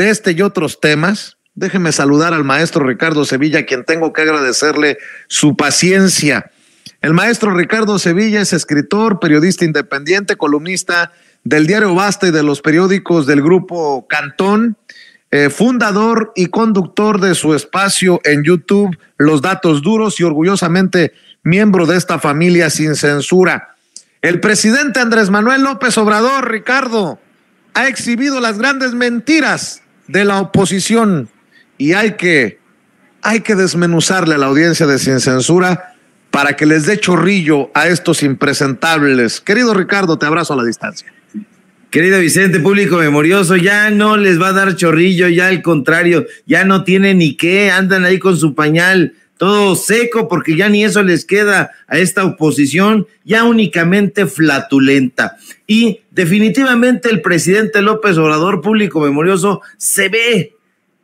de este y otros temas, déjeme saludar al maestro Ricardo Sevilla, quien tengo que agradecerle su paciencia. El maestro Ricardo Sevilla es escritor, periodista independiente, columnista del diario Basta y de los periódicos del grupo Cantón, eh, fundador y conductor de su espacio en YouTube, Los Datos Duros, y orgullosamente miembro de esta familia sin censura. El presidente Andrés Manuel López Obrador, Ricardo, ha exhibido las grandes mentiras de la oposición y hay que, hay que desmenuzarle a la audiencia de Sin Censura para que les dé chorrillo a estos impresentables. Querido Ricardo, te abrazo a la distancia. Querido Vicente, público memorioso, ya no les va a dar chorrillo, ya al contrario, ya no tiene ni qué, andan ahí con su pañal todo seco porque ya ni eso les queda a esta oposición, ya únicamente flatulenta. Y definitivamente el presidente López Obrador, público memorioso, se ve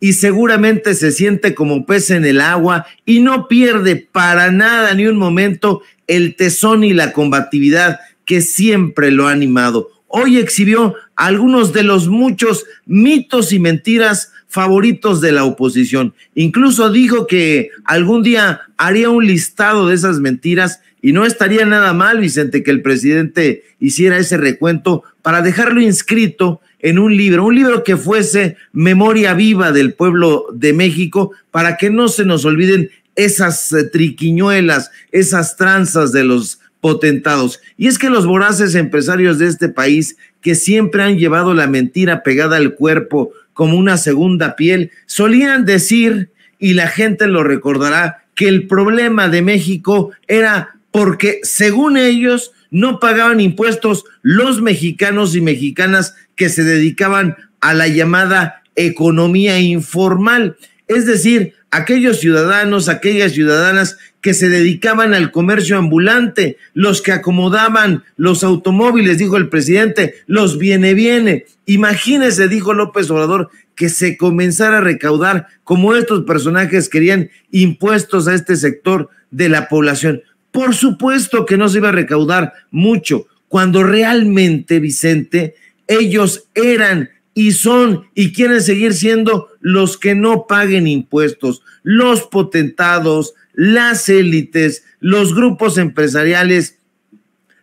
y seguramente se siente como pez en el agua y no pierde para nada ni un momento el tesón y la combatividad que siempre lo ha animado. Hoy exhibió algunos de los muchos mitos y mentiras favoritos de la oposición. Incluso dijo que algún día haría un listado de esas mentiras y no estaría nada mal, Vicente, que el presidente hiciera ese recuento para dejarlo inscrito en un libro, un libro que fuese memoria viva del pueblo de México para que no se nos olviden esas eh, triquiñuelas, esas tranzas de los potentados. Y es que los voraces empresarios de este país que siempre han llevado la mentira pegada al cuerpo como una segunda piel. Solían decir, y la gente lo recordará, que el problema de México era porque, según ellos, no pagaban impuestos los mexicanos y mexicanas que se dedicaban a la llamada economía informal. Es decir, aquellos ciudadanos, aquellas ciudadanas que se dedicaban al comercio ambulante, los que acomodaban los automóviles, dijo el presidente, los viene, viene. Imagínese, dijo López Obrador, que se comenzara a recaudar, como estos personajes querían, impuestos a este sector de la población. Por supuesto que no se iba a recaudar mucho, cuando realmente, Vicente, ellos eran y son y quieren seguir siendo los que no paguen impuestos, los potentados, las élites, los grupos empresariales.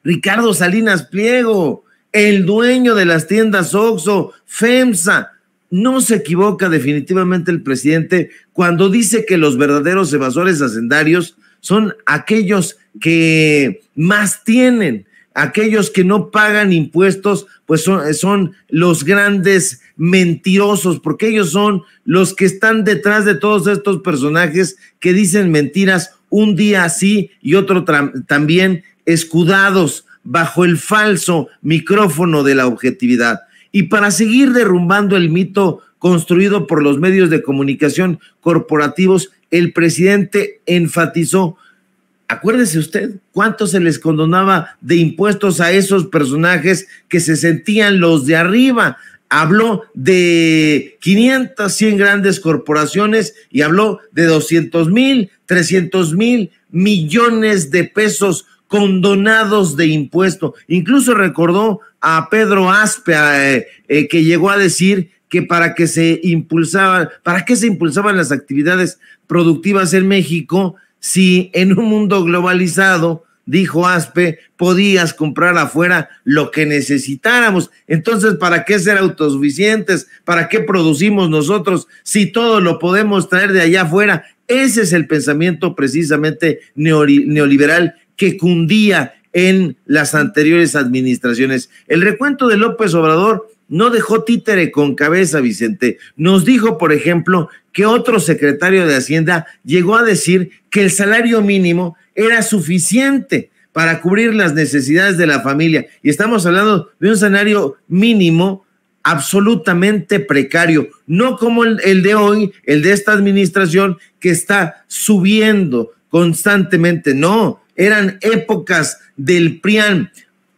Ricardo Salinas Pliego, el dueño de las tiendas Oxxo, FEMSA. No se equivoca definitivamente el presidente cuando dice que los verdaderos evasores hacendarios son aquellos que más tienen, aquellos que no pagan impuestos, pues son, los grandes mentirosos, porque ellos son los que están detrás de todos estos personajes que dicen mentiras un día así y otro también escudados bajo el falso micrófono de la objetividad. Y para seguir derrumbando el mito construido por los medios de comunicación corporativos, el presidente enfatizó Acuérdese usted cuánto se les condonaba de impuestos a esos personajes que se sentían los de arriba. Habló de 500, 100 grandes corporaciones y habló de 200 mil, 300 mil millones de pesos condonados de impuesto. Incluso recordó a Pedro Aspe, eh, eh, que llegó a decir que para que se impulsaban, para que se impulsaban las actividades productivas en México, si en un mundo globalizado, dijo Aspe, podías comprar afuera lo que necesitáramos. Entonces, ¿para qué ser autosuficientes? ¿Para qué producimos nosotros si todo lo podemos traer de allá afuera? Ese es el pensamiento precisamente neoliberal que cundía en las anteriores administraciones. El recuento de López Obrador no dejó títere con cabeza, Vicente. Nos dijo, por ejemplo, que otro secretario de Hacienda llegó a decir que el salario mínimo era suficiente para cubrir las necesidades de la familia. Y estamos hablando de un salario mínimo absolutamente precario, no como el, de hoy, el de esta administración que está subiendo constantemente. No, eran épocas del PRIAN.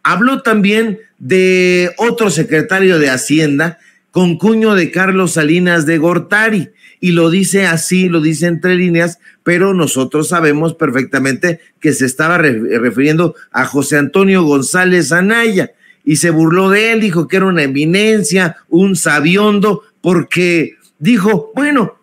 Habló también de otro secretario de Hacienda con cuño de Carlos Salinas de Gortari. Y lo dice así, lo dice entre líneas, pero nosotros sabemos perfectamente que se estaba eh, refiriendo a José Antonio González Anaya y se burló de él, dijo que era una eminencia, un sabiondo, porque dijo, bueno,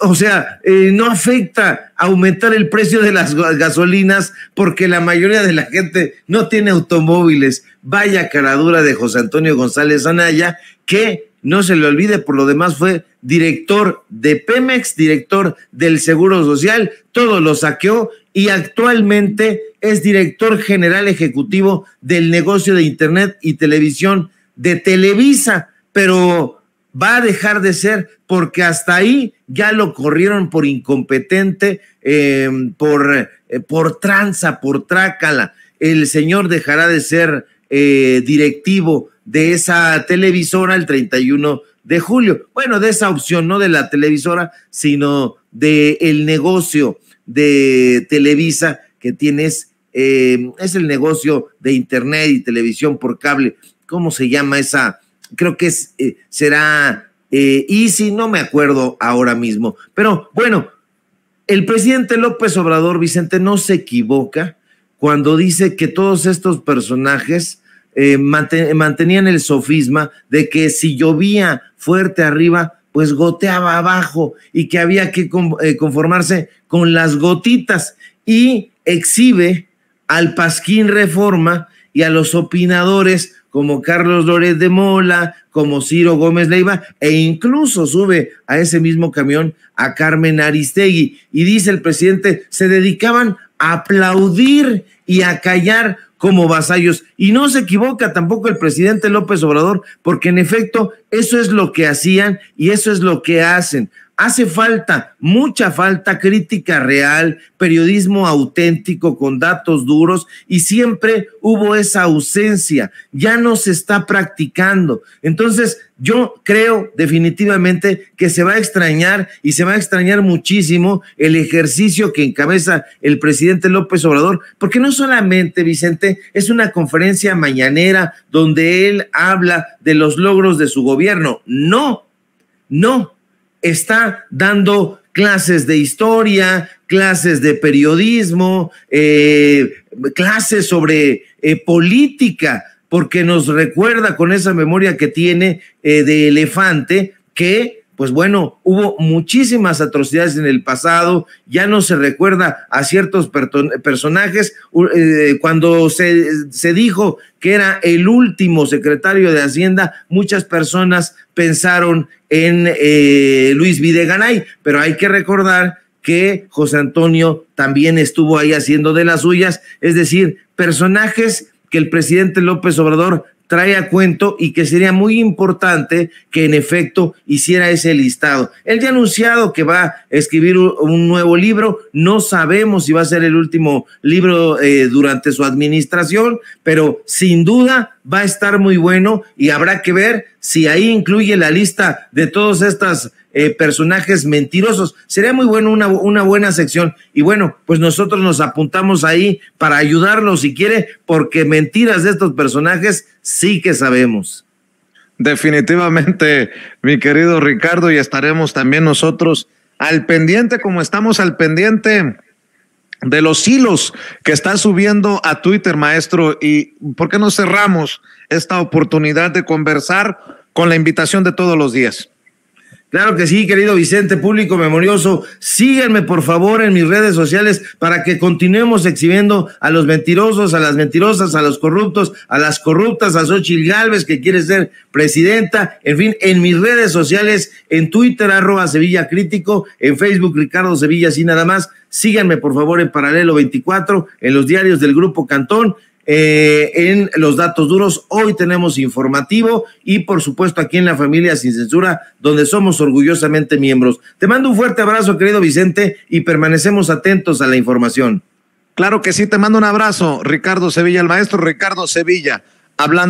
o sea, eh, no afecta aumentar el precio de las gasolinas porque la mayoría de la gente no tiene automóviles. Vaya caradura de José Antonio González Anaya, que no se le olvide, por lo demás fue director de Pemex, director del Seguro Social, todo lo saqueó y actualmente es director general ejecutivo del negocio de Internet y televisión de Televisa. Pero va a dejar de ser porque hasta ahí ya lo corrieron por incompetente, em, por, eh, por tranza, por trácala. El señor dejará de ser eh, directivo de esa televisora el 31 de julio. Bueno, de esa opción, no de la televisora, sino del el negocio de Televisa que tienes, em, es el negocio de Internet y televisión por cable. ¿Cómo se llama esa? creo que eh, será eh, Easy, no me acuerdo ahora mismo. Pero bueno, el presidente López Obrador Vicente no se equivoca cuando dice que todos estos personajes eh, mantenían el sofisma de que si llovía fuerte arriba, pues goteaba abajo y que había que eh, conformarse con las gotitas y exhibe al Pasquín Reforma y a los opinadores como Carlos López de Mola, como Ciro Gómez Leiva, e incluso sube a ese mismo camión a Carmen Aristegui. Y dice el presidente, se dedicaban a aplaudir y a callar como vasallos. Y no se equivoca tampoco el presidente López Obrador, porque en efecto eso es lo que hacían y eso es lo que hacen. Hace falta, mucha falta, crítica real, periodismo auténtico con datos duros y siempre hubo esa ausencia, ya no se está practicando. Entonces, yo creo definitivamente que se va a extrañar y se va a extrañar muchísimo el ejercicio que encabeza el presidente López Obrador, porque no solamente, Vicente, es una conferencia mañanera donde él habla de los logros de su gobierno, no, no está dando clases de historia, clases de periodismo, eh, clases sobre eh, política, porque nos recuerda con esa memoria que tiene eh, de elefante que pues bueno, hubo muchísimas atrocidades en el pasado, ya no se recuerda a ciertos personajes. Eh, cuando se, dijo que era el último secretario de Hacienda, muchas personas pensaron en eh, Luis Videganay, pero hay que recordar que José Antonio también estuvo ahí haciendo de las suyas, es decir, personajes que el presidente López Obrador trae a cuento y que sería muy importante que en efecto hiciera ese listado. Él ya ha anunciado que va a escribir un nuevo libro, no sabemos si va a ser el último libro eh, durante su administración, pero sin duda va a estar muy bueno y habrá que ver si ahí incluye la lista de todos estos eh, personajes mentirosos. Sería muy bueno una, una buena sección. Y bueno, pues nosotros nos apuntamos ahí para ayudarlo si quiere, porque mentiras de estos personajes sí que sabemos. Definitivamente, mi querido Ricardo, y estaremos también nosotros al pendiente como estamos al pendiente de los hilos que está subiendo a Twitter, maestro. ¿Y por qué no cerramos esta oportunidad de conversar con la invitación de todos los días? Claro que sí, querido Vicente, público memorioso. Síganme, por favor, en mis redes sociales para que continuemos exhibiendo a los mentirosos, a las mentirosas, a los corruptos, a las corruptas, a Sochi Galvez, que quiere ser presidenta. En fin, en mis redes sociales, en Twitter, arroba Sevilla Crítico, en Facebook, Ricardo Sevilla, así nada más. Síganme, por favor, en Paralelo 24, en los diarios del Grupo Cantón. Eh, en los datos duros. Hoy tenemos informativo y por supuesto aquí en la familia sin censura, donde somos orgullosamente miembros. Te mando un fuerte abrazo, querido Vicente, y permanecemos atentos a la información. Claro que sí, te mando un abrazo, Ricardo Sevilla, el maestro Ricardo Sevilla, hablando.